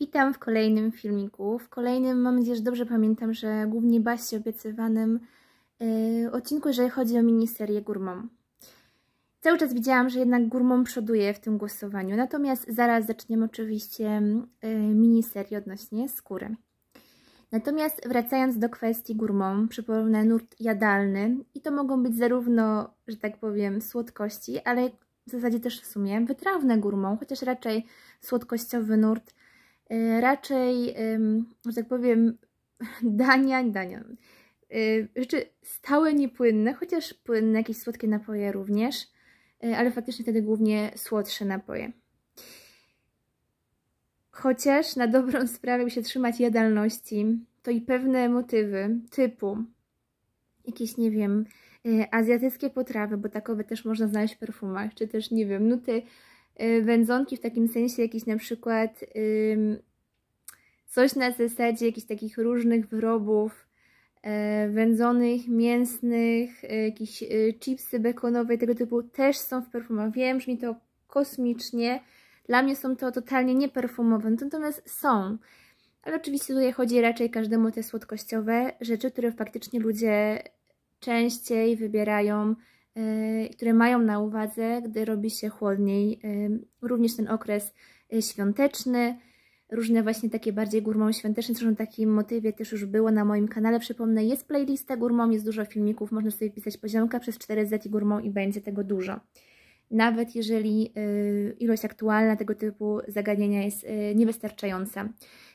Witam w kolejnym filmiku. W kolejnym, mam nadzieję, że dobrze pamiętam, że głównie Baście obiecywanym yy, odcinku, jeżeli chodzi o miniserię Gourmand. Cały czas widziałam, że jednak Gourmand przoduje w tym głosowaniu, natomiast zaraz zaczniemy oczywiście yy, miniserię odnośnie skóry. Natomiast wracając do kwestii Gourmand, przypomnę nurt jadalny i to mogą być zarówno, że tak powiem, słodkości, ale w zasadzie też w sumie wytrawne Gourmand, chociaż raczej słodkościowy nurt Y, raczej, że tak powiem, dania, dania, y, rzeczy stałe, niepłynne, chociaż płynne, jakieś słodkie napoje również, y, ale faktycznie wtedy głównie słodsze napoje. Chociaż na dobrą sprawę, by się trzymać jadalności, to i pewne motywy typu jakieś, nie wiem, azjatyckie potrawy, bo takowe też można znaleźć w perfumach, czy też, nie wiem, nuty Y, wędzonki w takim sensie jakiś na przykład coś na zasadzie jakichś takich różnych wyrobów e, wędzonych, mięsnych, e, jakieś e, chipsy bekonowe, tego typu też są w perfumach. Wiem, brzmi to kosmicznie, dla mnie są to totalnie nieperfumowe, natomiast są. Ale oczywiście tutaj chodzi raczej każdemu te słodkościowe rzeczy, które faktycznie ludzie częściej wybierają Y, które mają na uwadze, gdy robi się chłodniej. Y, również ten okres y, świąteczny, różne właśnie takie bardziej gurmą świąteczne, zresztą takim motywie też już było na moim kanale, przypomnę, jest playlista gurmą, jest dużo filmików, można sobie pisać poziomka przez 4Z i i będzie tego dużo nawet jeżeli y, ilość aktualna tego typu zagadnienia jest y, niewystarczająca.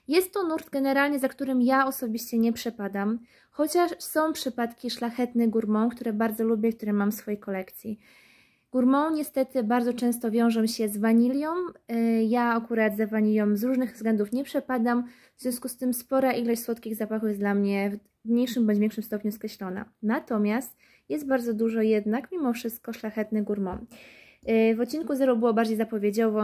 Jest to nurt generalnie, za którym ja osobiście nie przepadam, chociaż są przypadki szlachetne gourmand, które bardzo lubię, które mam w swojej kolekcji. Gourmand niestety bardzo często wiążą się z wanilią. Y, ja akurat za wanilią z różnych względów nie przepadam, w związku z tym spora ilość słodkich zapachów jest dla mnie w mniejszym bądź większym stopniu skreślona. Natomiast jest bardzo dużo jednak mimo wszystko szlachetny gourmand. Y, w odcinku 0 było bardziej zapowiedziowo,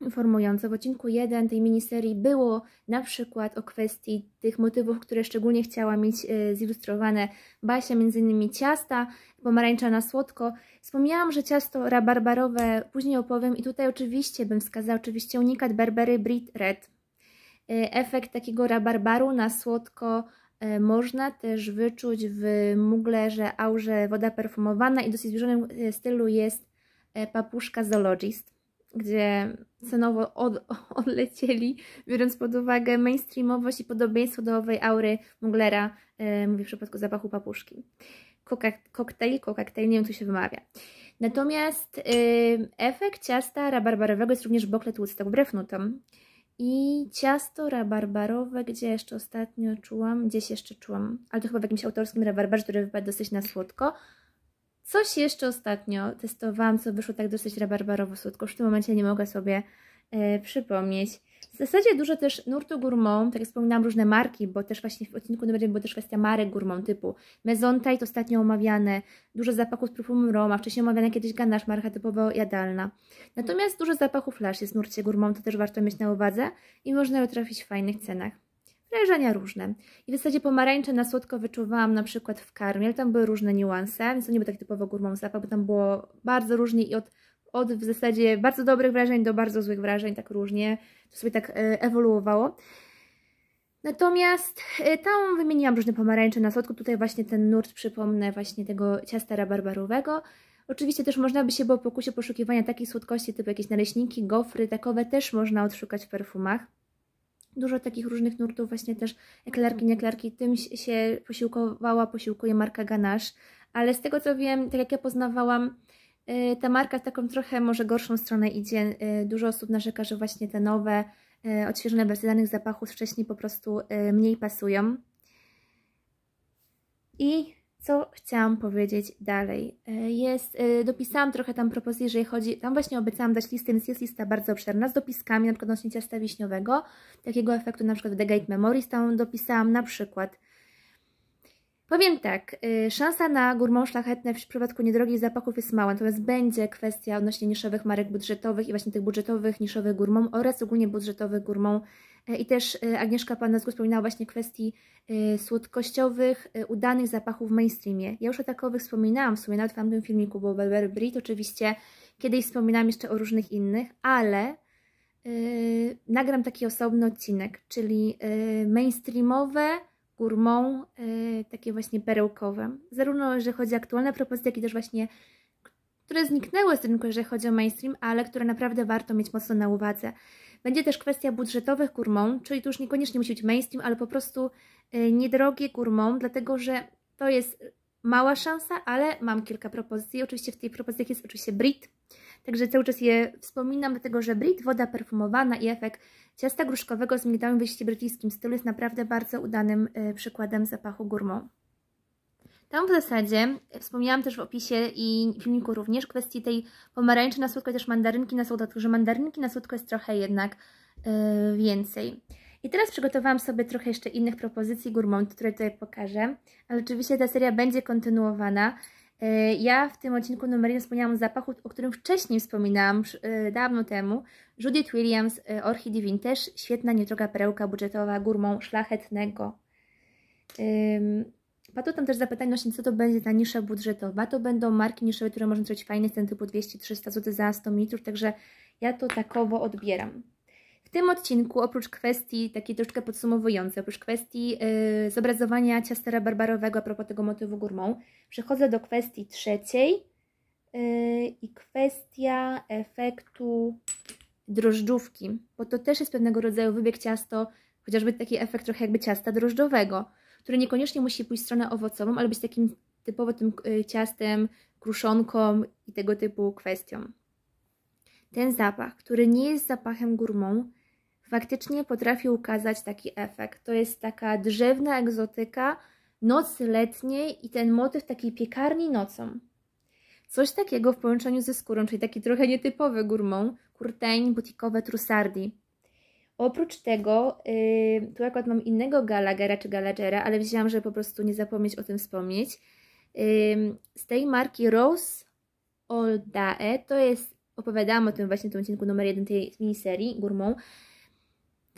informująco. W odcinku 1 tej miniserii było na przykład o kwestii tych motywów, które szczególnie chciała mieć y, zilustrowane Basia, między innymi ciasta, pomarańcza na słodko. Wspomniałam, że ciasto rabarbarowe później opowiem i tutaj oczywiście bym wskazała oczywiście unikat Berbery Brit Red. Y, efekt takiego rabarbaru na słodko można też wyczuć w muglerze, aurze woda perfumowana i dosyć zbliżonym stylu jest E, papuszka Zoologist, gdzie cenowo od, odlecieli, biorąc pod uwagę mainstreamowość i podobieństwo do owej aury Muglera, e, mówię w przypadku zapachu papuszki. koktajl, koktajl, nie wiem, co się wymawia. Natomiast y, efekt ciasta rabarbarowego jest również bokle tłuste, wbrew nutom. I ciasto rabarbarowe, gdzie jeszcze ostatnio czułam, gdzieś jeszcze czułam, ale to chyba w jakimś autorskim rabarbarze, który wypadł dosyć na słodko, Coś jeszcze ostatnio testowałam, co wyszło tak dosyć rabarbarowo słodko. Już w tym momencie nie mogę sobie e, przypomnieć. W zasadzie dużo też nurtu gourmand, tak jak wspominałam, różne marki, bo też właśnie w odcinku numer 1 była też kwestia marek gourmand typu Maison Tait ostatnio omawiane, dużo zapachów z perfumem Roma, wcześniej omawiana kiedyś ganasz, marka typowo jadalna. Natomiast dużo zapachów Lush jest w nurcie gourmand, to też warto mieć na uwadze i można je trafić w fajnych cenach. Leżenia różne. I w zasadzie pomarańcze na słodko wyczuwałam na przykład w karmie, tam były różne niuanse, więc to nie był tak typowo gourmand zapach, bo tam było bardzo różnie i od, od w zasadzie bardzo dobrych wrażeń do bardzo złych wrażeń, tak różnie, to sobie tak e, ewoluowało. Natomiast e, tam wymieniłam różne pomarańcze na słodko, tutaj właśnie ten nurt, przypomnę, właśnie tego ciasta rabarbarowego. Oczywiście też można by się było pokusić poszukiwania takich słodkości typu jakieś naleśniki, gofry, takowe też można odszukać w perfumach dużo takich różnych nurtów, właśnie też eklerki, mhm. nieklarki, tym się posiłkowała, posiłkuje marka Ganache, ale z tego co wiem, tak jak ja poznawałam, y, ta marka w taką trochę może gorszą stronę idzie. Y, dużo osób narzeka, że właśnie te nowe, y, odświeżone wersje danych zapachów wcześniej po prostu mniej pasują. I co chciałam powiedzieć dalej. E, jest, e, dopisałam trochę tam propozycji, jeżeli chodzi, tam właśnie obiecałam dać listę, więc jest lista bardzo obszerna z dopiskami, na przykład odnośnie ciasta wiśniowego, takiego efektu na przykład The Gate Memories, tam dopisałam na przykład Powiem tak, y, szansa na górmą szlachetne w przypadku niedrogich zapachów jest mała, natomiast będzie kwestia odnośnie niszowych marek budżetowych i właśnie tych budżetowych, niszowych górmą oraz ogólnie budżetowych górmą. E, I też e, Agnieszka Panasku wspominała właśnie kwestii e, słodkościowych, udanych zapachów w mainstreamie. Ja już o takowych wspominałam w sumie nawet w tamtym filmiku, bo Berberry Brit oczywiście kiedyś wspominałam jeszcze o różnych innych, ale yy, nagram taki osobny odcinek, czyli yy, mainstreamowe gourmand, y, takie właśnie perełkowe. Zarówno jeżeli chodzi o aktualne propozycje, jak i też właśnie które zniknęły z rynku, jeżeli chodzi o mainstream, ale które naprawdę warto mieć mocno na uwadze. Będzie też kwestia budżetowych gurmą, czyli tu już niekoniecznie musi być mainstream, ale po prostu y, niedrogie gurmą, dlatego że to jest mała szansa, ale mam kilka propozycji. Oczywiście w tych propozycjach jest oczywiście Brit, także cały czas je wspominam, dlatego że Brit, woda perfumowana i efekt Ciasta gruszkowego z migdałem w liście brytyjskim stylu jest naprawdę bardzo udanym y, przykładem zapachu gourmand. Tam w zasadzie, y, wspomniałam też w opisie i filmiku również, kwestii tej pomarańczy na słodko, też mandarynki na słodko, tylko że mandarynki na słodko jest trochę jednak yy, więcej. I teraz przygotowałam sobie trochę jeszcze innych propozycji gourmand, które tutaj pokażę, ale oczywiście ta seria będzie kontynuowana. E, ja w tym odcinku numer 1 wspomniałam o zapachu, o którym wcześniej wspominałam e, dawno temu. Judith Williams, e, Orchidy Win, też świetna, niedroga perełka budżetowa, gurmą szlachetnego. Padło tam też zapytanie właśnie, co to będzie ta nisza budżetowa. To będą marki niszowe, które można zrobić fajne, ten typu 200-300 zł za 100 ml, także ja to takowo odbieram. W tym odcinku, oprócz kwestii takiej troszkę podsumowującej, oprócz kwestii yy, zobrazowania ciasta barbarowego a propos tego motywu gourmand, przechodzę do kwestii trzeciej yy, i kwestia efektu drożdżówki, bo to też jest pewnego rodzaju wybieg ciasto, chociażby taki efekt trochę jakby ciasta drożdżowego, który niekoniecznie musi pójść w stronę owocową, ale być takim typowo tym y, ciastem, kruszonką i tego typu kwestią. Ten zapach, który nie jest zapachem gourmand, faktycznie potrafi ukazać taki efekt. To jest taka drzewna egzotyka nocy letniej i ten motyw takiej piekarni nocą. Coś takiego w połączeniu ze skórą, czyli taki trochę nietypowy gourmand, kurteń, butikowe trusardi. Oprócz tego, yy, tu akurat mam innego Gallaghera czy Gallaghera, ale wzięłam, żeby po prostu nie zapomnieć o tym wspomnieć. Yy, z tej marki Rose Oldae, to jest, opowiadałam o tym właśnie w tym odcinku numer jeden tej miniserii Gourmand,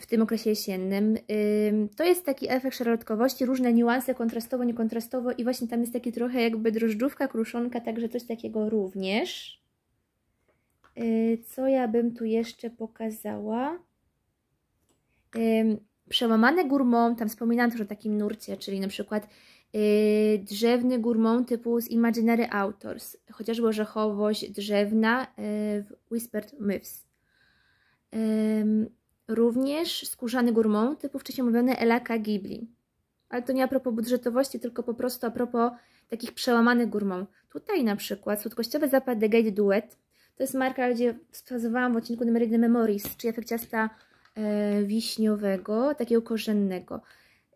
w tym okresie jesiennym. To jest taki efekt szarlotkowości, różne niuanse kontrastowo, niekontrastowo i właśnie tam jest taki trochę jakby drożdżówka, kruszonka, także coś takiego również. Y, co ja bym tu jeszcze pokazała? Przełamane gourmand, tam wspominałam też o takim nurcie, czyli na przykład y, drzewny gourmand typu z Imaginary Authors, chociażby orzechowość drzewna y, w Whispered Myths Również skórzany gourmand, typu wcześniej mówiony Elaka Ghibli. Ale to nie a propos budżetowości, tylko po prostu a propos takich przełamanych gourmand. Tutaj na przykład słodkościowy zapad The Gate Duet. To jest marka, gdzie wskazywałam w odcinku numer 1 Memories, czyli efekt ciasta e, wiśniowego, takiego korzennego.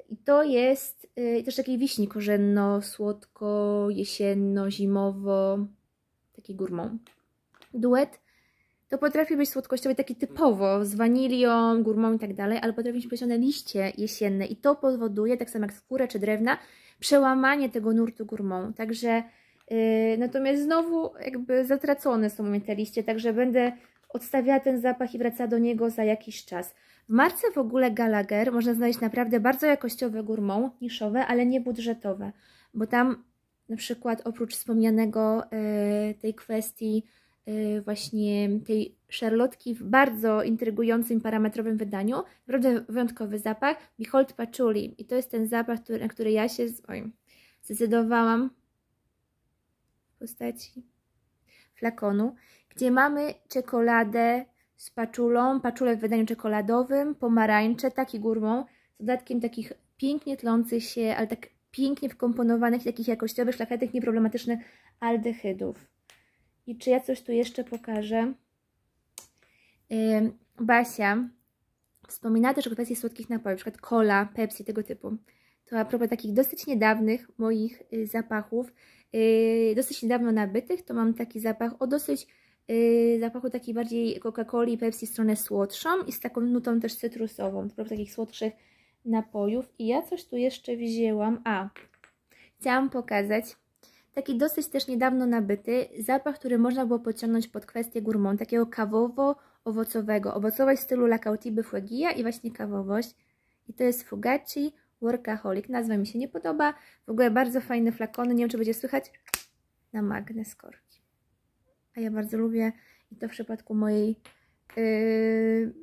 I to jest e, też takiej wiśni korzenno, słodko, jesienno, zimowo, taki gourmand. Duet to potrafi być słodkościowy taki typowo, z wanilią, gurmą i tak dalej, ale potrafi być plecione liście jesienne i to powoduje, tak samo jak skórę czy drewna, przełamanie tego nurtu gurmą. Także yy, natomiast znowu jakby zatracone są mi te liście, także będę odstawiała ten zapach i wracała do niego za jakiś czas. W marce w ogóle Gallagher można znaleźć naprawdę bardzo jakościowe gurmą, niszowe, ale nie budżetowe, bo tam na przykład oprócz wspomnianego yy, tej kwestii Y, właśnie tej szarlotki w bardzo intrygującym, parametrowym wydaniu. Naprawdę wyjątkowy zapach. Behold Patchouli. I to jest ten zapach, który, na który ja się oj, zdecydowałam w postaci flakonu, gdzie mamy czekoladę z paczulą, paczulę w wydaniu czekoladowym, pomarańcze, taki górmą, z dodatkiem takich pięknie tlących się, ale tak pięknie wkomponowanych, takich jakościowych, szlachetnych, nieproblematycznych aldehydów. I czy ja coś tu jeszcze pokażę? Yy, Basia wspomina też o kwestii słodkich napojów, przykład cola, pepsi, tego typu. To a propos takich dosyć niedawnych moich y, zapachów, y, dosyć niedawno nabytych, to mam taki zapach o dosyć y, zapachu takiej bardziej Coca-Coli i Pepsi stronę słodszą i z taką nutą też cytrusową, to takich słodszych napojów. I ja coś tu jeszcze wzięłam, a chciałam pokazać taki dosyć też niedawno nabyty zapach, który można było podciągnąć pod kwestię gourmand, takiego kawowo-owocowego. Owocowość w stylu La Cautibe Fuegia i właśnie kawowość. I to jest Fugaci Workaholic. Nazwa mi się nie podoba. W ogóle bardzo fajne flakony. Nie wiem, czy będzie słychać na magnes korki. A ja bardzo lubię i to w przypadku mojej yy,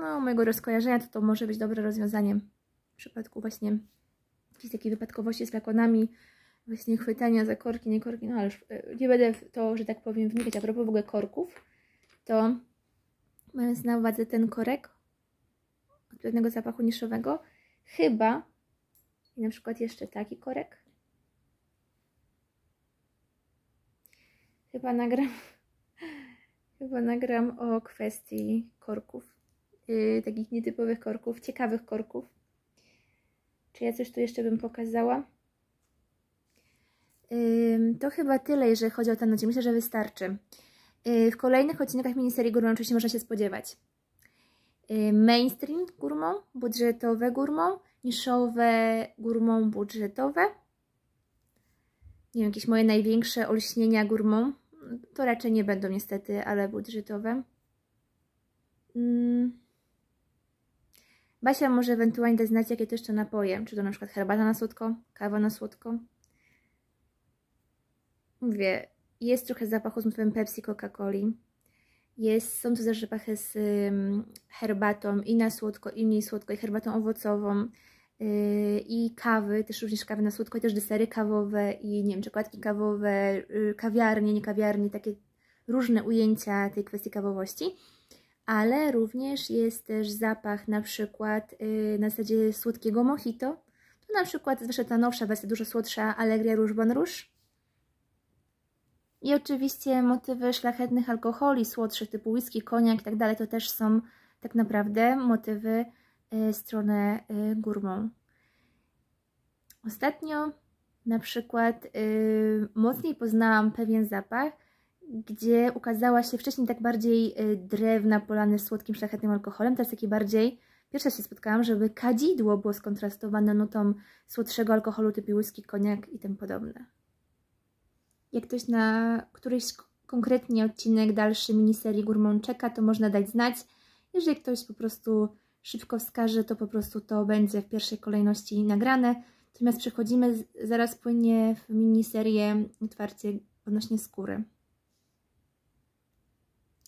no, mojego rozkojarzenia to, to może być dobre rozwiązanie w przypadku właśnie jakiejś takiej wypadkowości z flakonami właśnie chwytania za korki, nie korki, no ale już e, nie będę w to, że tak powiem, wnikać. A propos w ogóle korków, to mając na uwadze ten korek od pewnego zapachu niszowego, chyba i na przykład jeszcze taki korek, chyba nagram chyba nagram o kwestii korków, yy, takich nietypowych korków, ciekawych korków. Czy ja coś tu jeszcze bym pokazała? To chyba tyle, jeżeli chodzi o ten odcinek. Myślę, że wystarczy. Y, w kolejnych odcinkach miniserii Gurmą oczywiście można się spodziewać y, mainstream Gurmą, budżetowe Gurmą, niszowe Gurmą budżetowe. Nie wiem, jakieś moje największe olśnienia Gurmą. To raczej nie będą niestety, ale budżetowe. Mm. Basia może ewentualnie dać znać, jakie to jeszcze napoje. Czy to na przykład herbata na słodko, kawa na słodko mówię, jest trochę zapachu z motywem Pepsi, Coca-Coli. Jest, są to też zapachy z um, herbatą i na słodko, i mniej słodko, i herbatą owocową, yy, i kawy, też również kawy na słodko, i też desery kawowe, i nie wiem, czekoladki kawowe, yy, kawiarnie, nie kawiarnie, takie różne ujęcia tej kwestii kawowości. Ale również jest też zapach na przykład yy, na zasadzie słodkiego mojito, to na przykład zwłaszcza ta nowsza wersja, dużo słodsza Alegria Róż Bon Róż. I oczywiście motywy szlachetnych alkoholi, słodszych typu whisky, koniak itd. Tak to też są tak naprawdę motywy y, strony górmą. Ostatnio na przykład y, mocniej poznałam pewien zapach, gdzie ukazała się wcześniej tak bardziej y, drewna polany słodkim, szlachetnym alkoholem, teraz taki bardziej, pierwsza się spotkałam, żeby kadzidło było skontrastowane nutą słodszego alkoholu typu whisky, koniak i tym podobne. Jak ktoś na któryś konkretnie odcinek dalszy miniserii Gurmon czeka, to można dać znać. Jeżeli ktoś po prostu szybko wskaże, to po prostu to będzie w pierwszej kolejności nagrane. Natomiast przechodzimy zaraz płynie w miniserię otwarcie odnośnie skóry.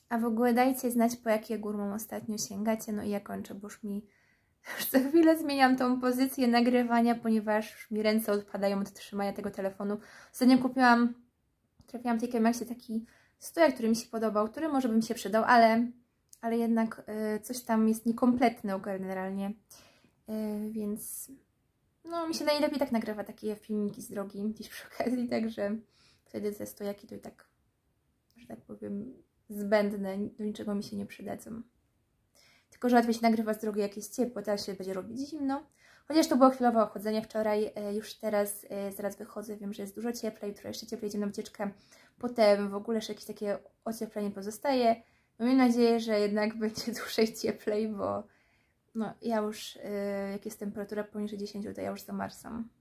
A w ogóle dajcie znać, po jakie górmą ostatnio sięgacie. No i ja kończę, bo już mi już co chwilę zmieniam tą pozycję nagrywania, ponieważ mi ręce odpadają od trzymania tego telefonu. Ostatnio kupiłam trafiłam w tej Kemersie taki stojak, który mi się podobał, który może bym się przydał, ale, ale jednak y, coś tam jest niekompletne generalnie. Y, więc no mi się najlepiej tak nagrywa takie filmiki z drogi gdzieś przy okazji, także wtedy te stojaki to i tak, że tak powiem, zbędne, do niczego mi się nie przydadzą. Tylko, że łatwiej się nagrywa z drogi, jak jest ciepło, teraz się będzie robić zimno, Chociaż to było chwilowe ochłodzenie wczoraj, e, już teraz e, zaraz wychodzę, wiem, że jest dużo cieplej, jutro jeszcze cieplej, idziemy na wycieczkę, potem w ogóle jeszcze jakieś takie ocieplenie pozostaje. No mam nadzieję, że jednak będzie dłużej cieplej, bo no, ja już, e, jak jest temperatura poniżej 10, to ja już zamarzam.